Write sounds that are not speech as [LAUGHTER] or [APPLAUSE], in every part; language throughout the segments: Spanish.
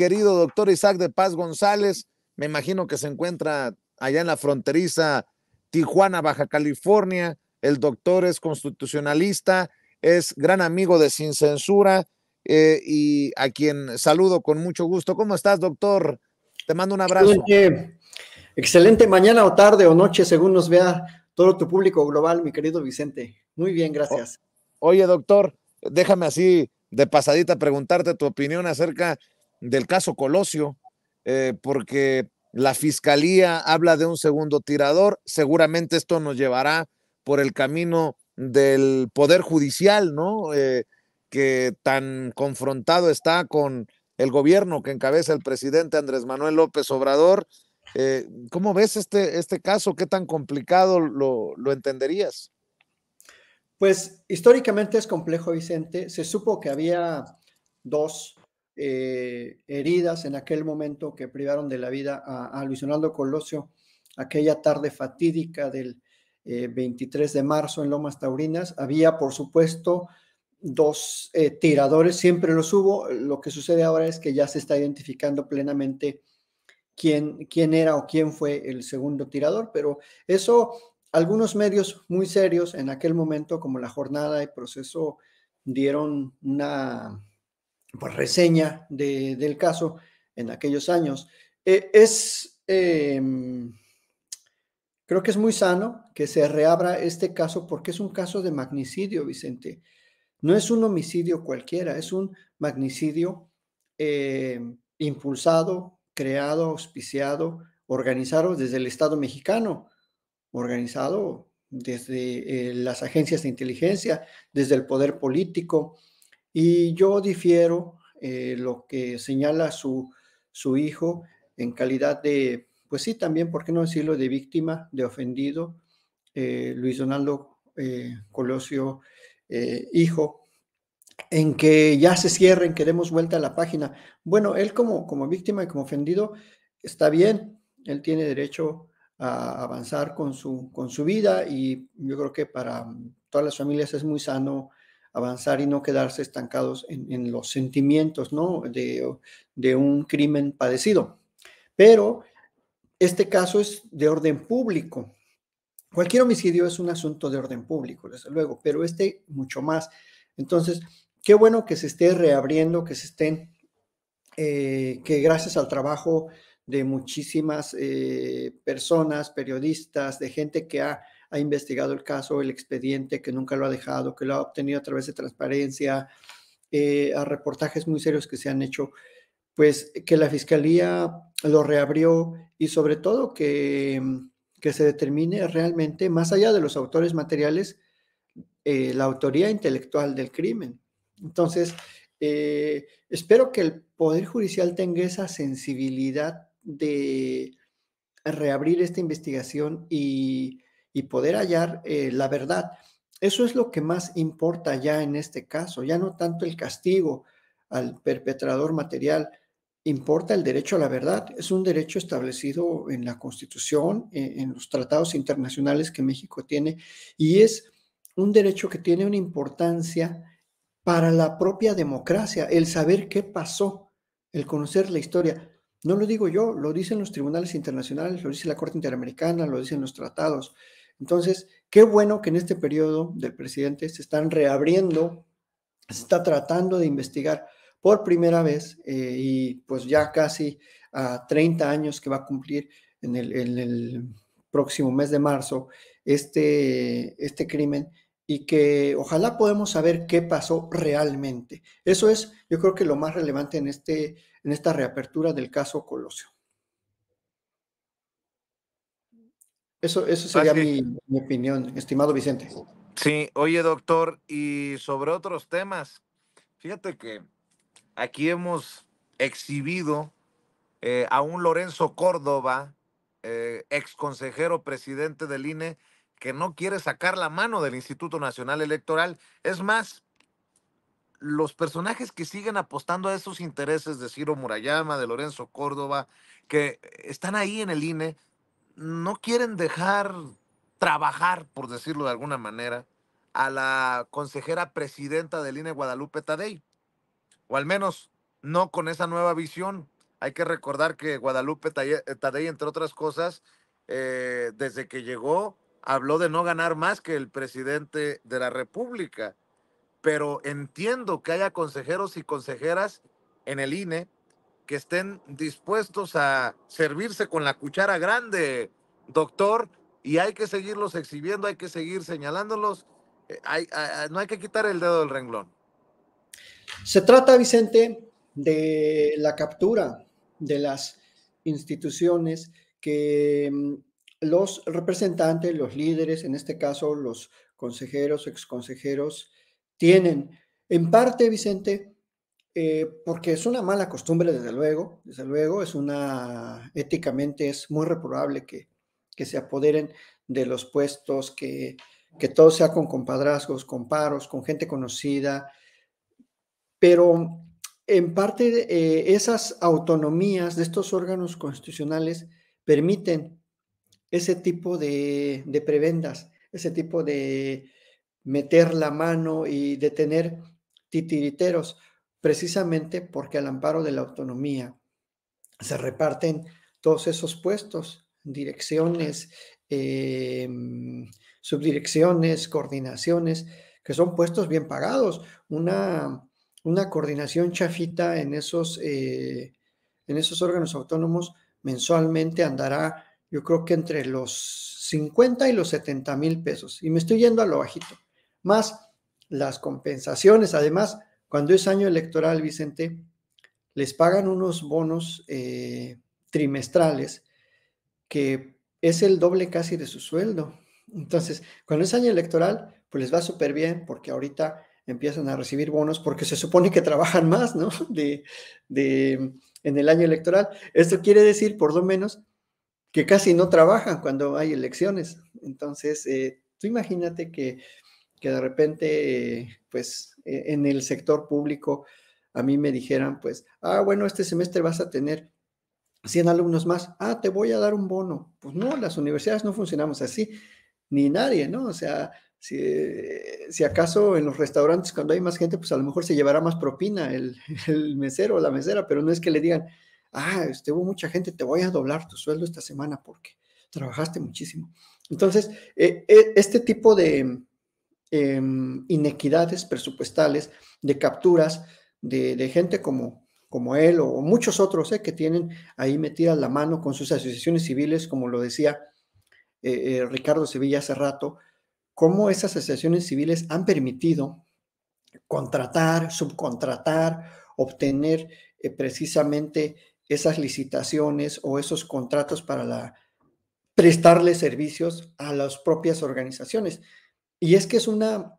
querido doctor Isaac de Paz González. Me imagino que se encuentra allá en la fronteriza Tijuana, Baja California. El doctor es constitucionalista, es gran amigo de Sin Censura eh, y a quien saludo con mucho gusto. ¿Cómo estás, doctor? Te mando un abrazo. Excelente. Excelente mañana o tarde o noche, según nos vea todo tu público global, mi querido Vicente. Muy bien, gracias. oye, doctor, déjame así de pasadita preguntarte tu opinión acerca del caso Colosio, eh, porque la fiscalía habla de un segundo tirador. Seguramente esto nos llevará por el camino del Poder Judicial, ¿no? Eh, que tan confrontado está con el gobierno que encabeza el presidente Andrés Manuel López Obrador. Eh, ¿Cómo ves este, este caso? ¿Qué tan complicado lo, lo entenderías? Pues históricamente es complejo, Vicente. Se supo que había dos eh, heridas en aquel momento que privaron de la vida a, a Luis Colosio aquella tarde fatídica del 23 eh, de marzo en Lomas Taurinas. Había, por supuesto, dos eh, tiradores, siempre los hubo. Lo que sucede ahora es que ya se está identificando plenamente quién, quién era o quién fue el segundo tirador, pero eso algunos medios muy serios en aquel momento, como La Jornada y Proceso, dieron una pues, reseña del caso en aquellos años. Eh, es, em, creo que es muy sano que se reabra este caso porque es un caso de magnicidio, Vicente. No es un homicidio cualquiera, es un magnicidio em, impulsado, creado, auspiciado, organizado desde el Estado mexicano, organizado desde eh, las agencias de inteligencia, desde el poder político, y yo difiero eh, lo que señala su, hijo en calidad de, pues sí, también, ¿por qué no decirlo?, de víctima, de ofendido, eh, Luis Donaldo eh, Colosio, hijo, en que ya se cierren, queremos vuelta a la página. Bueno, él como, como víctima y como ofendido está bien, él tiene derecho a avanzar con su, con su vida y yo creo que para todas las familias es muy sano avanzar y no quedarse estancados en, los sentimientos ¿no? de, de un crimen padecido. Pero este caso es de orden público. Cualquier homicidio es un asunto de orden público, desde luego, pero este mucho más. Entonces, qué bueno que se esté reabriendo, que se estén, eh, que gracias al trabajo de muchísimas eh, personas, periodistas, de gente que ha, investigado el caso, el expediente, que nunca lo ha dejado, que lo ha obtenido a través de transparencia, eh, a reportajes muy serios que se han hecho, pues que la fiscalía lo reabrió y sobre todo que, mm, se determine realmente, más allá de los autores materiales, eh, la autoría intelectual del crimen. Entonces, espero que el Poder Judicial tenga esa sensibilidad de reabrir esta investigación y, poder hallar eh, la verdad. Eso es lo que más importa ya en este caso, ya no tanto el castigo al perpetrador material, importa el derecho a la verdad. Es un derecho establecido en la Constitución, en, eh, en los tratados internacionales que México tiene y es un derecho que tiene una importancia para la propia democracia, el saber qué pasó, el conocer la historia. No lo digo yo, lo dicen los tribunales internacionales, lo dice la Corte Interamericana, lo dicen los tratados. Entonces, qué bueno que en este periodo del presidente se están reabriendo, se está tratando de investigar por primera vez eh, y pues ya casi a 30 años que va a cumplir en el, próximo mes de marzo este, este crimen y que ojalá podamos saber qué pasó realmente. Eso es, yo creo que lo más relevante en este en esta reapertura del caso Colosio. Eso, eso ah, sería mi, opinión, estimado Vicente. Sí, oye doctor, y sobre otros temas, fíjate que aquí hemos exhibido eh, a un Lorenzo Córdoba, eh, ex consejero presidente del INE, que no quiere sacar la mano del Instituto Nacional Electoral. Es más, los personajes que siguen apostando a esos intereses de Ciro Murayama, de Lorenzo Córdoba, que están ahí en el INE, no quieren dejar trabajar, por decirlo de alguna manera, a la consejera presidenta del INE Guadalupe Tadei. O al menos no con esa nueva visión. Hay que recordar que Guadalupe Tadei, entre otras cosas, eh, desde que llegó, habló de no ganar más que el presidente de la República pero entiendo que haya consejeros y consejeras en el INE que estén dispuestos a servirse con la cuchara grande, doctor, y hay que seguirlos exhibiendo, hay que seguir señalándolos, eh, no hay que quitar el dedo del renglón. Se trata, Vicente, de la captura de las instituciones que mm, los representantes, los líderes, en este caso los consejeros, exconsejeros, tienen. En parte, Vicente, eh, porque es una mala costumbre, desde luego, desde luego, es una, éticamente es muy reprobable que, se apoderen de los puestos, que, todo sea con compadrazgos, con paros, con gente conocida, pero en parte eh, esas autonomías de estos órganos constitucionales permiten ese tipo de, de prebendas, ese tipo de, meter la mano y detener titiriteros, precisamente porque al amparo de la autonomía se reparten todos esos puestos, direcciones, em, subdirecciones, coordinaciones, que son puestos bien pagados. Una, una coordinación chafita en esos, eh, en esos órganos autónomos mensualmente andará, yo creo que entre los 50 y los 70 mil pesos. Y me estoy yendo a lo bajito más las compensaciones. Además, cuando es año electoral, Vicente, les pagan unos bonos eh, trimestrales que es el doble casi de su sueldo. Entonces, cuando es año electoral, pues les va súper bien porque ahorita empiezan a recibir bonos porque se supone que trabajan más, ¿no? [LAUGHS] De, en el año electoral. Esto quiere decir, por lo menos, que casi no trabajan cuando hay elecciones. Entonces, eh, tú imagínate que que de repente, eh, pues, eh, en el sector público a mí me dijeran, pues, ah, bueno, este semestre vas a tener 100 alumnos más, ah, te voy a dar un bono. Pues no, las universidades no funcionamos así, ni nadie, ¿no? O sea, si, eh, acaso en los restaurantes cuando hay más gente, pues a lo mejor se llevará más propina [LAUGHS] el, mesero o la mesera, pero no es que le digan, ah, este, hubo mucha gente, te voy a doblar tu sueldo esta semana porque trabajaste muchísimo. Entonces, este tipo de, Em, inequidades presupuestales, de capturas de, gente como, como él o, muchos otros eh, que tienen ahí metida la mano con sus asociaciones civiles, como lo decía eh, eh, Ricardo Sevilla hace rato, cómo esas asociaciones civiles han permitido contratar, subcontratar, obtener precisamente esas licitaciones o esos contratos para prestarle servicios a las propias organizaciones. Y es que es una,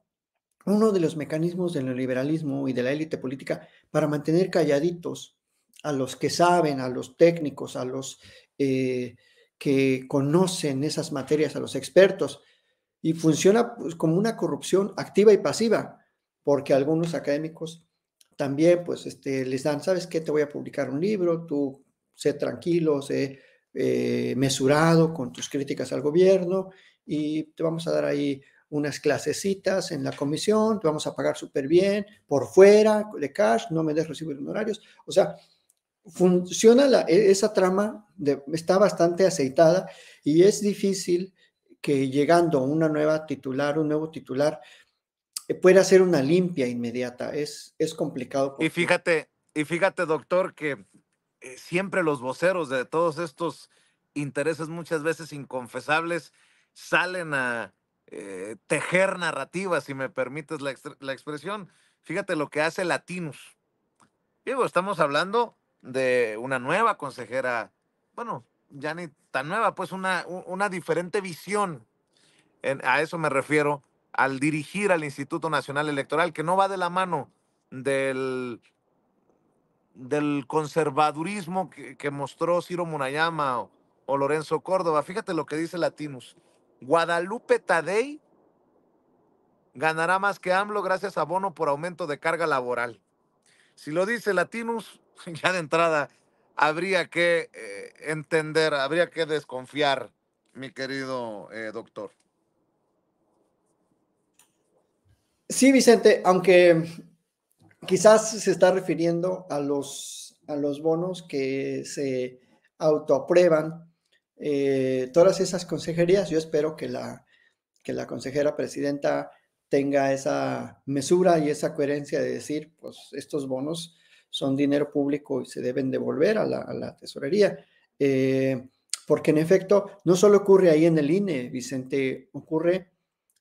uno de los mecanismos del neoliberalismo y de la élite política para mantener calladitos a los que saben, a los técnicos, a los eh, que conocen esas materias, a los expertos. Y funciona pues, como una corrupción activa y pasiva, porque algunos académicos también pues, este, les dan, ¿sabes qué? Te voy a publicar un libro, tú sé tranquilo, sé eh, mesurado con tus críticas al gobierno y te vamos a dar ahí unas clasecitas en la comisión, te vamos a pagar súper bien, por fuera de cash, no me des recibir honorarios. O sea, funciona la, e, esa trama, de, está bastante aceitada y es difícil que llegando una nueva titular, un nuevo titular, eh, pueda hacer una limpia inmediata. Es, es complicado. Y fíjate, y fíjate, doctor, que eh, siempre los voceros de todos estos intereses muchas veces inconfesables salen a, eh, tejer narrativas, si me permites la, expresión. Fíjate lo que hace Latinus. Digo, estamos hablando de una nueva consejera, bueno, ya ni tan nueva, pues una, una diferente visión. a eso me refiero al dirigir al Instituto Nacional Electoral, que no va de la mano del, del conservadurismo que, mostró Ciro Munayama o, Lorenzo Córdoba. Fíjate lo que dice Latinus. Guadalupe Tadei ganará más que AMLO gracias a bono por aumento de carga laboral. Si lo dice Latinus, [LAUGHS] ya de entrada habría que eh, entender, habría que desconfiar, mi querido eh, doctor. Sí, Vicente, aunque quizás se está refiriendo a los, a los bonos que se autoaprueban eh, todas esas consejerías. Yo espero que la, la consejera presidenta tenga esa mesura y esa coherencia de decir, pues estos bonos son dinero público y se deben devolver a la, tesorería. Eh, porque en efecto, no solo ocurre ahí en el INE, Vicente, ocurre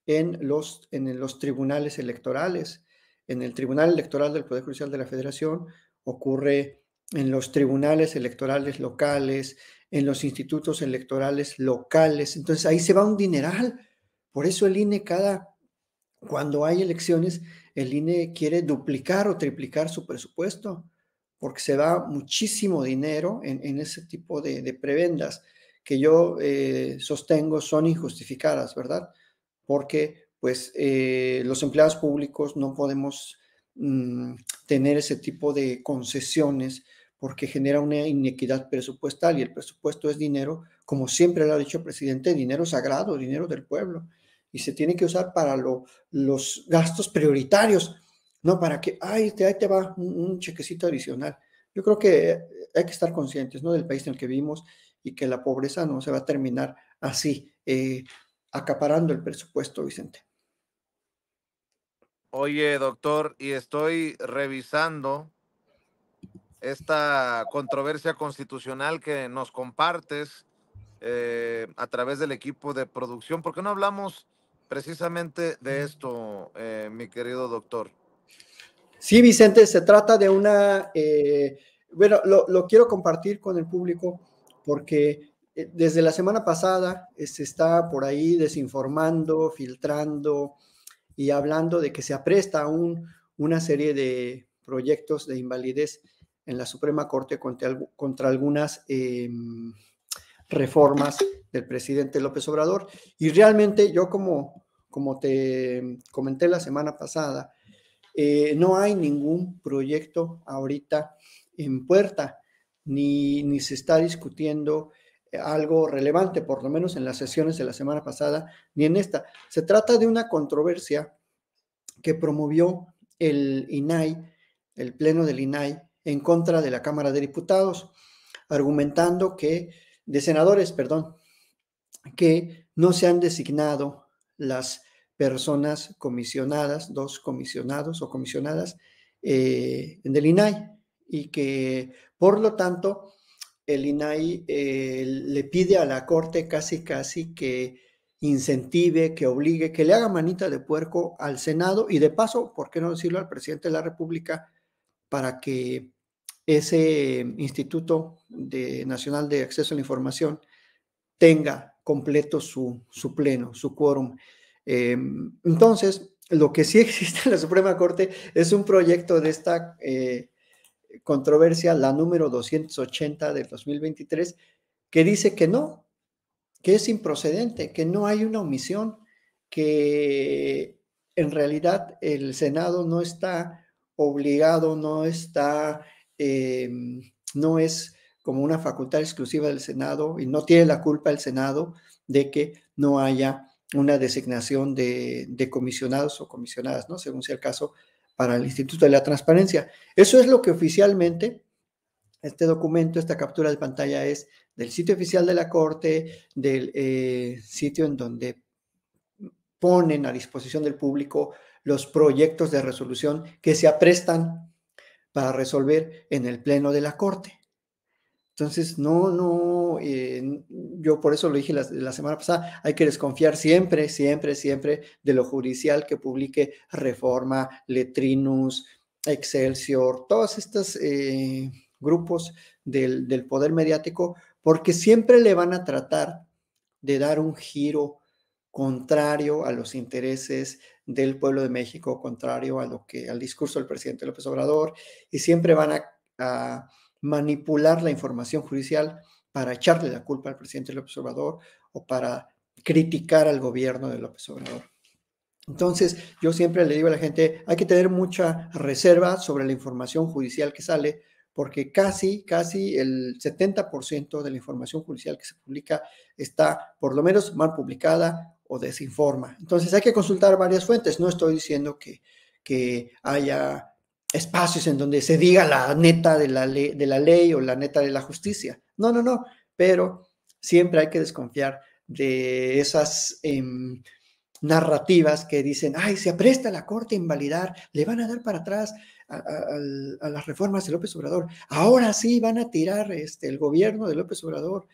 en los, en los tribunales electorales. En el Tribunal Electoral del Poder Judicial de la Federación ocurre en los tribunales electorales locales, en los institutos electorales locales. Entonces ahí se va un dineral. Por eso el INE cada, cuando hay elecciones, el INE quiere duplicar o triplicar su presupuesto, porque se va muchísimo dinero en, ese tipo de, prebendas que yo eh, sostengo son injustificadas, ¿verdad? Porque pues eh, los empleados públicos no podemos mm, tener ese tipo de concesiones porque genera una inequidad presupuestal y el presupuesto es dinero, como siempre lo ha dicho el presidente, dinero sagrado, dinero del pueblo, y se tiene que usar para los gastos prioritarios, no para que, ay, te, ahí te va un, chequecito adicional. Yo creo que hay que estar conscientes ¿no? del país en el que vivimos y que la pobreza no se va a terminar así, eh, acaparando el presupuesto, Vicente. Oye, doctor, y estoy revisando esta controversia constitucional que nos compartes eh, a través del equipo de producción. ¿Por qué no hablamos precisamente de esto, eh, mi querido doctor? Sí, Vicente, se trata de una... Eh, bueno, lo, lo, quiero compartir con el público porque desde la semana pasada se está por ahí desinformando, filtrando y hablando de que se apresta aún una serie de proyectos de invalidez en la Suprema Corte contra, algunas em, reformas del presidente López Obrador. Y realmente yo como, como te comenté la semana pasada, eh, no hay ningún proyecto ahorita en puerta, ni, ni se está discutiendo algo relevante, por lo menos en las sesiones de la semana pasada, ni en esta. Se trata de una controversia que promovió el INAI, el Pleno del INAI, en contra de la Cámara de Diputados, argumentando que, de senadores, perdón, que no se han designado las personas comisionadas, dos comisionados o comisionadas eh, del INAI, y que por lo tanto el INAI eh, le pide a la Corte casi casi que incentive, que obligue, que le haga manita de puerco al Senado y de paso, ¿por qué no decirlo al presidente de la República? para que ese Instituto Nacional de Acceso a la Información tenga completo su, pleno, su quórum. Eh, entonces, lo que sí [LAUGHS] existe en la Suprema Corte es un proyecto de esta eh, controversia, la número 280 del 2023, que dice que no, que es improcedente, que no hay una omisión, que en realidad el Senado no está obligado, no está, em, no es como una facultad exclusiva del Senado y no tiene la culpa el Senado de que no haya una designación de, comisionados o comisionadas, ¿no? Según sea el caso para el Instituto de la Transparencia. Eso es lo que oficialmente este documento, esta captura de pantalla es del sitio oficial de la Corte, del eh, sitio en donde ponen a disposición del público los proyectos de resolución que se aprestan para resolver en el Pleno de la Corte. Entonces, no, no, eh, yo por eso lo dije la, semana pasada, hay que desconfiar siempre, siempre, siempre de lo judicial que publique Reforma, Letrinus, Excelsior, todos estos eh, grupos del, del poder mediático, porque siempre le van a tratar de dar un giro contrario a los intereses del pueblo de México, contrario a lo que, al discurso del presidente López Obrador, y siempre van a, manipular la información judicial para echarle la culpa al presidente López Obrador o para criticar al gobierno de López Obrador. Entonces, yo siempre le digo a la gente, hay que tener mucha reserva sobre la información judicial que sale, porque casi, casi el 70% de la información judicial que se publica está por lo menos mal publicada o desinforma. Entonces hay que consultar varias fuentes. No estoy diciendo que, que haya espacios en donde se diga la neta de la, ley, de la ley o la neta de la justicia. No, no, no. Pero siempre hay que desconfiar de esas em, narrativas que dicen, ay, se apresta la Corte a invalidar, le van a dar para atrás a, las reformas de López Obrador. Ahora sí van a tirar este, el gobierno de López Obrador.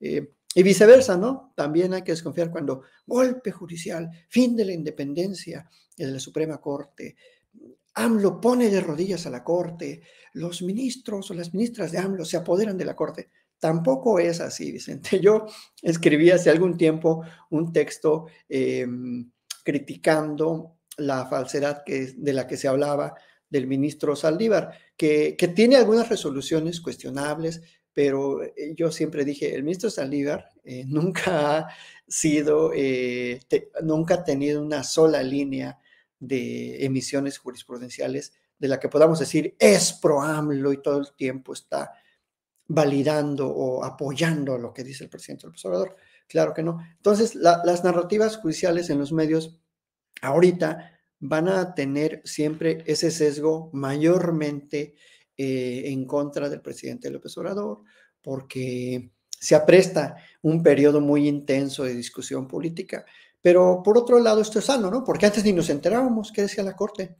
Eh, y viceversa, ¿no? También hay que desconfiar cuando golpe judicial, fin de la independencia de la Suprema Corte, AMLO pone de rodillas a la Corte, los ministros o las ministras de AMLO se apoderan de la Corte. Tampoco es así, Vicente. [LAUGHS] Yo escribí hace algún tiempo un texto em, criticando la falsedad de la que se hablaba del ministro Saldívar, que tiene algunas resoluciones cuestionables, pero eh, yo siempre dije, el ministro Saldívar eh, [LAUGHS] nunca ha sido, eh, nunca ha tenido una sola línea de emisiones jurisprudenciales de la que podamos decir es AMLO y todo el tiempo está validando o apoyando lo que dice el presidente del Obrador. Claro que no. Entonces, las narrativas judiciales en los medios ahorita van a tener siempre ese sesgo mayormente eh, en contra del presidente López Obrador, porque se apresta un periodo muy intenso de discusión política. Pero por otro lado, esto es sano, ¿no? Porque antes ni nos enterábamos qué decía la Corte.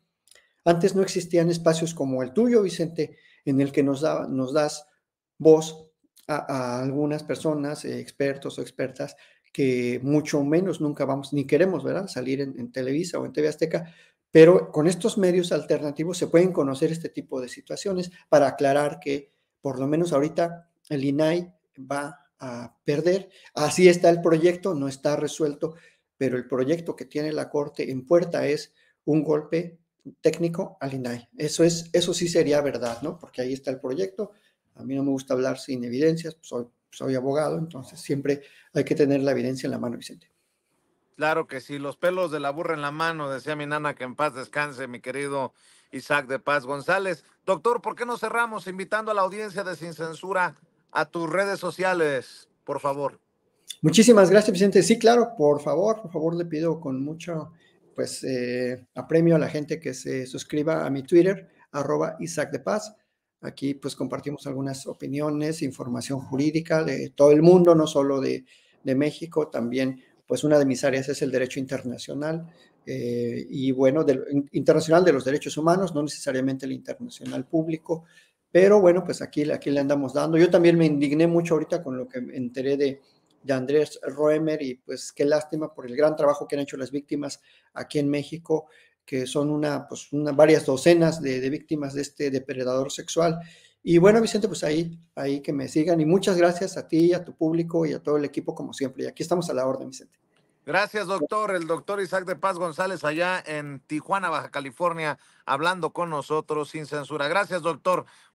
Antes no existían espacios como el tuyo, Vicente, en el que nos, nos das voz a, algunas personas, eh, expertos o expertas, que mucho menos nunca vamos, ni queremos, ¿verdad? Salir en, en, Televisa o en TV Azteca, pero con estos medios alternativos se pueden conocer este tipo de situaciones para aclarar que por lo menos ahorita el INAI va a perder. Así está el proyecto, no está resuelto, pero el proyecto que tiene la Corte en puerta es un golpe técnico al INAI. Eso, es, eso sí sería verdad, ¿no? Porque ahí está el proyecto. A mí no me gusta hablar sin evidencias, soy, soy abogado, entonces siempre hay que tener la evidencia en la mano, Vicente. Claro que sí, los pelos de la burra en la mano, decía mi nana, que en paz descanse, mi querido Isaac de Paz González. Doctor, ¿por qué no cerramos invitando a la audiencia de Sin Censura a tus redes sociales, por favor? Muchísimas gracias, Presidente. Sí, claro, por favor, por favor, le pido con mucho pues eh, apremio a la gente que se suscriba a mi Twitter, arroba Isaac de Paz. Aquí pues compartimos algunas opiniones, información jurídica de todo el mundo, no solo de, de México, también pues una de mis áreas es el derecho internacional eh, y bueno, internacional de los derechos humanos, no necesariamente el internacional público, pero bueno, pues aquí, aquí le andamos dando. Yo también me indigné mucho ahorita con lo que enteré de, Andrés Roemer y pues qué lástima por el gran trabajo que han hecho las víctimas aquí en México, que son una, pues varias docenas de, víctimas de este depredador sexual. Y bueno, Vicente, pues ahí, ahí que me sigan y muchas gracias a ti, a tu público y a todo el equipo como siempre. Y aquí estamos a la orden, Vicente. Gracias, doctor. El doctor Isaac de Paz González allá en Tijuana, Baja California, hablando con nosotros sin censura. Gracias, doctor.